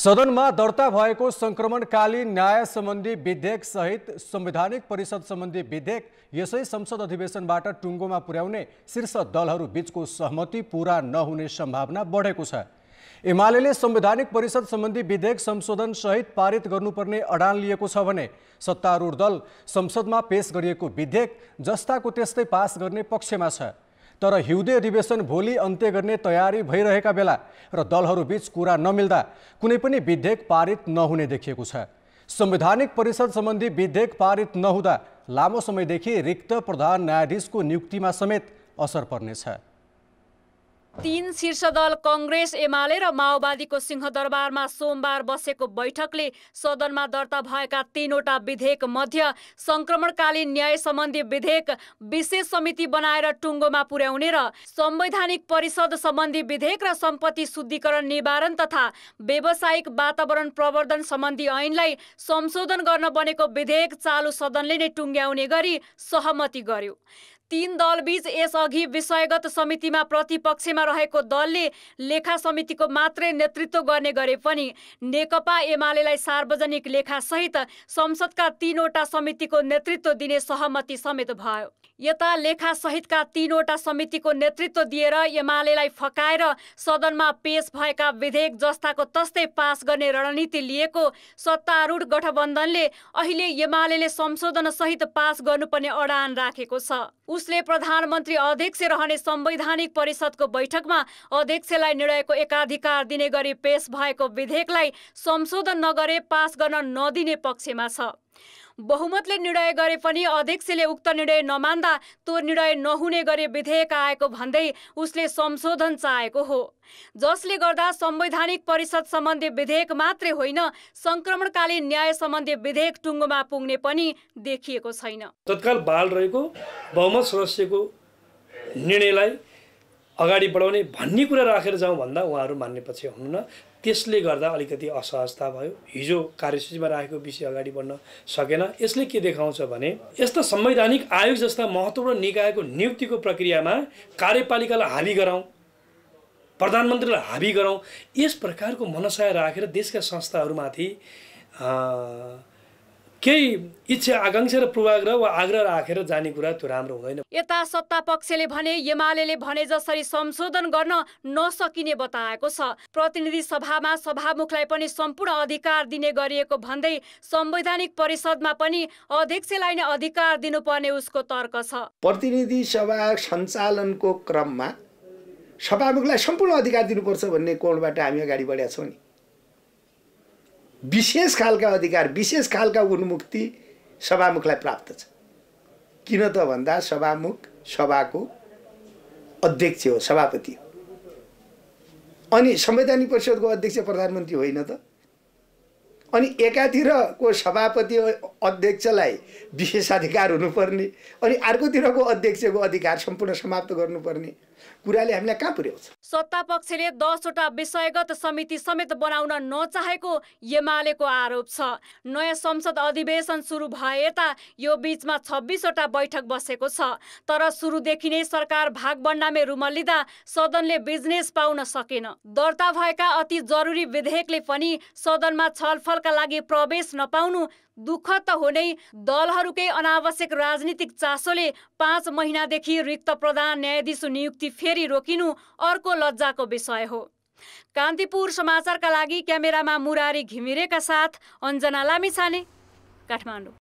सदनमा दर्ता भएको सङ्क्रमणकालीन न्याय सम्बन्धी विधेयक सहित संवैधानिक परिषद सम्बन्धी विधेयक यसै संसद अधिवेशनबाट टुङ्गोमा पुर्याउने शीर्ष दलहरू बीचको सहमति पूरा नहुने सम्भावना बढेको छ एमाले संवैधानिक परिषद सम्बन्धी विधेयक संशोधन सहित पारित गर्नुपर्ने अडान लिएको छ भने सत्तारूढ दल संसदमा पेश गरिएको विधेयक जस्ताको त्यस्तै पास गर्ने पक्षमा छ तर हिउँदे अधिवेशन भोलि अन्त्य गर्ने तयारी भइरहेका बेला र दलहरूबीच कुरा नमिल्दा कुनै पनि विधेयक पारित नहुने देखिएको छ संवैधानिक परिषद सम्बन्धी विधेयक पारित नहुँदा लामो समयदेखि रिक्त प्रधान न्यायाधीशको नियुक्तिमा समेत असर पर्नेछ तीन शीर्ष दल कङ्ग्रेस एमाले र माओवादीको सिंहदरबारमा सोमबार बसेको बैठकले सदनमा दर्ता भएका तीनवटा विधेयक मध्य सङ्क्रमणकालीन न्याय सम्बन्धी विधेयक विशेष समिति बनाएर टुङ्गोमा पुर्याउने र संवैधानिक परिषद सम्बन्धी विधेयक र सम्पत्ति शुद्धिकरण निवारण तथा व्यावसायिक वातावरण प्रवर्धन सम्बन्धी ऐनलाई संशोधन गर्न बनेको विधेयक चालु सदनले नै टुङ्ग्याउने गरी सहमति गर्यो तीन दलबीच यसअघि विषयगत समितिमा प्रतिपक्षमा रहेको दलले लेखा समितिको मात्रै नेतृत्व गर्ने गरे पनि नेकपा एमालेलाई सार्वजनिक लेखासहित संसदका तीनवटा समितिको नेतृत्व दिने सहमति समेत भयो यता लेखासहितका तीनवटा समितिको नेतृत्व दिएर एमालेलाई फकाएर सदनमा पेश भएका विधेयक जस्ताको तस्तै पास गर्ने रणनीति लिएको सत्तारूढ गठबन्धनले अहिले एमाले संशोधनसहित पास गर्नुपर्ने अडान राखेको छ उसले प्रधानमन्त्री अध्यक्ष रहने संवैधानिक परिषदको बैठकमा अध्यक्षलाई निर्णयको एकाधिकार दिने गरी पेश भएको विधेयकलाई संशोधन नगरे पास गर्न नदिने पक्षमा छ बहुमतले निर्णय गरे पनि अध्यक्षले उक्त निर्णय नमान्दा त्यो निर्णय नहुने गरी विधेयक आएको भन्दै उसले संशोधन चाहेको हो जसले गर्दा संवैधानिक परिषद सम्बन्धी विधेयक मात्रै होइन संक्रमणकालीन न्याय सम्बन्धी विधेयक टुङ्गोमा पुग्ने पनि देखिएको छैन तत्काल बाल रहेको बहुमत सदस्यको निर्णयलाई अगाडि बढाउने भन्ने कुरा राखेर जाउँ भन्दा उहाँहरू मान्नेपछि हुनुहुन्न त्यसले गर्दा अलिकति असहजता भयो हिजो कार्यसूचीमा राखेको विषय अगाडि बढ्न सकेन यसले के देखाउँछ भने यस्ता संवैधानिक आयोग जस्ता महत्त्वपूर्ण निकायको नियुक्तिको प्रक्रियामा कार्यपालिकालाई हाबी गराउँ प्रधानमन्त्रीलाई हाबी गराउँ यस प्रकारको मनसाय राखेर देशका संस्थाहरूमाथि केही इच्छा आकाङ्क्षा र पूर्वाग्रह वा आग्रह राखेर जाने कुरा त्यो राम्रो हुँदैन यता सत्ता पक्षले भने एमाले भने जसरी संशोधन गर्न नसकिने बताएको छ प्रतिनिधि सभामा सभामुखलाई पनि सम्पूर्ण अधिकार दिने गरिएको भन्दै संवैधानिक परिषदमा पनि अध्यक्षलाई नै अधिकार दिनुपर्ने उसको तर्क छ प्रतिनिधि सभा सञ्चालनको क्रममा सभामुखलाई सम्पूर्ण अधिकार दिनुपर्छ भन्ने कोणबाट हामी अगाडि बढेका छौँ नि विशेष खालका अधिकार विशेष खालका उन्मुक्ति सभामुखलाई प्राप्त छ किन त भन्दा सभामुख सभाको अध्यक्ष हो सभापति हो अनि संवैधानिक परिषदको अध्यक्ष प्रधानमन्त्री होइन त अनि एकातिरको सभापति अध्यक्षलाई विशेषाधिकार हुनुपर्ने अनि अर्कोतिरको अध्यक्षको अधिकार सम्पूर्ण समाप्त गर्नुपर्ने कुराले हामीलाई कहाँ पुर्याउँछ सत्ता पक्षले दसवटा विषयगत समिति समेत बनाउन नचाहेको एमालेको आरोप छ नयाँ संसद अधिवेशन सुरु भए यता यो बिचमा छब्बिसवटा बैठक बसेको छ तर सुरुदेखि नै सरकार भागबन्डामै रुमलिँदा सदनले बिजनेस पाउन सकेन दर्ता भएका अति जरुरी विधेयकले पनि सदनमा छलफल दलका लागि प्रवेश नपाउनु दुःख त हो नै दलहरूकै अनावश्यक राजनीतिक चासोले पाँच महिनादेखि रिक्त प्रधान न्यायाधीश नियुक्ति फेरि रोकिनु अर्को लज्जाको विषय हो कान्तिपुर समाचारका लागि क्यामेरामा मुरारी घिमिरेका साथ अञ्जना लामिछाने काठमाडौँ